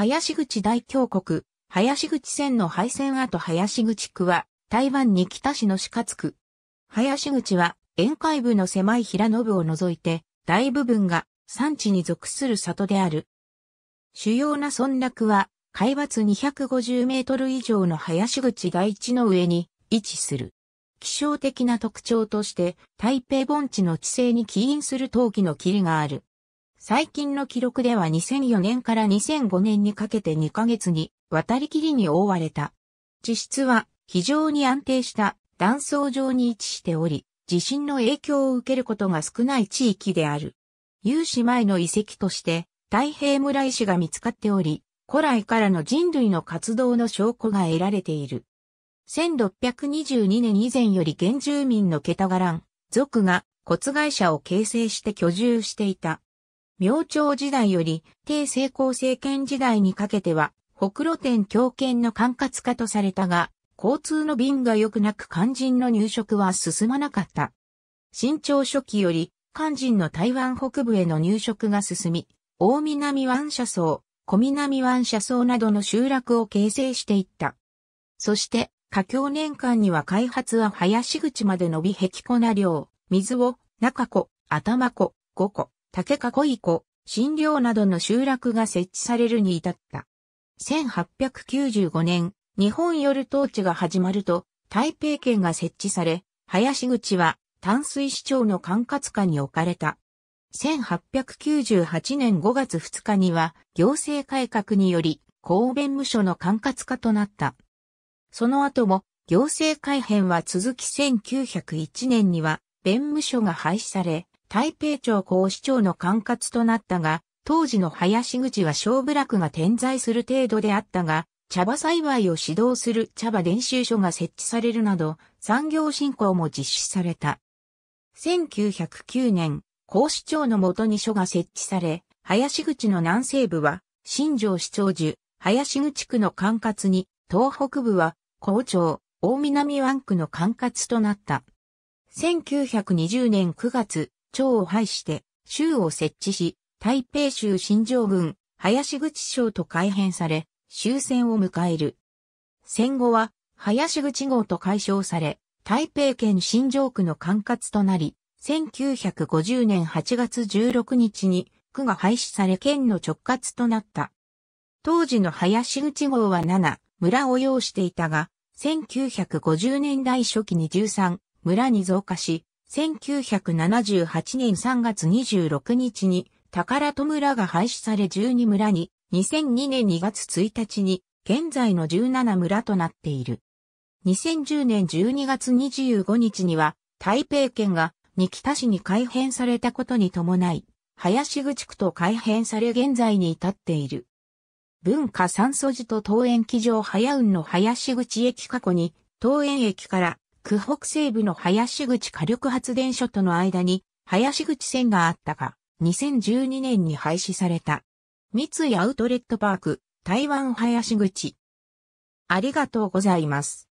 林口大峡谷、林口線の廃線跡林口区は、台湾に北市の四角区。林口は、沿海部の狭い平野部を除いて、大部分が山地に属する里である。主要な村落は、海抜250メートル以上の林口台地の上に位置する。気象的な特徴として、台北盆地の地勢に起因する陶器の霧がある。最近の記録では2004年から2005年にかけて2ヶ月に渡りきりに覆われた。地質は非常に安定した断層上に位置しており、地震の影響を受けることが少ない地域である。有史前の遺跡として太平村石が見つかっており、古来からの人類の活動の証拠が得られている。1622年以前より原住民のケタガラン、族が骨会社を形成して居住していた。明朝時代より、帝成功政権時代にかけては、北露天強権の管轄化とされたが、交通の便が良くなく肝心の入植は進まなかった。新朝初期より、肝心の台湾北部への入植が進み、大南湾社層、小南湾社層などの集落を形成していった。そして、下境年間には開発は林口まで伸び壁粉な量、水を、中湖、頭湖、5個、竹囲い湖、診療などの集落が設置されるに至った。1895年、日本夜統治が始まると、台北県が設置され、林口は淡水市長の管轄下に置かれた。1898年5月2日には行政改革により公弁務所の管轄下となった。その後も行政改編は続き1901年には弁務所が廃止され、台北町高市長の管轄となったが、当時の林口は小部落が点在する程度であったが、茶葉栽培を指導する茶葉練習所が設置されるなど、産業振興も実施された。1909年、高市長の下に所が設置され、林口の南西部は、新城市長寿、林口区の管轄に、東北部は、校長、大南湾区の管轄となった。1920年9月、町を排して、州を設置し、台北州新城郡、林口省と改編され、終戦を迎える。戦後は、林口号と解消され、台北県新城区の管轄となり、1950年8月16日に区が廃止され県の直轄となった。当時の林口号は7、村を要していたが、1950年代初期に13、村に増加し、1978年3月26日に宝戸村が廃止され12村に、2002年2月1日に、現在の17村となっている。2010年12月25日には、台北県が、二北市に改編されたことに伴い、林口区と改編され現在に至っている。文化三素寺と桃園機場早雲の林口駅過去に、桃園駅から区北西部の林口火力発電所との間に林口線があったが、2012年に廃止された。三井アウトレットパーク、台湾林口。ありがとうございます。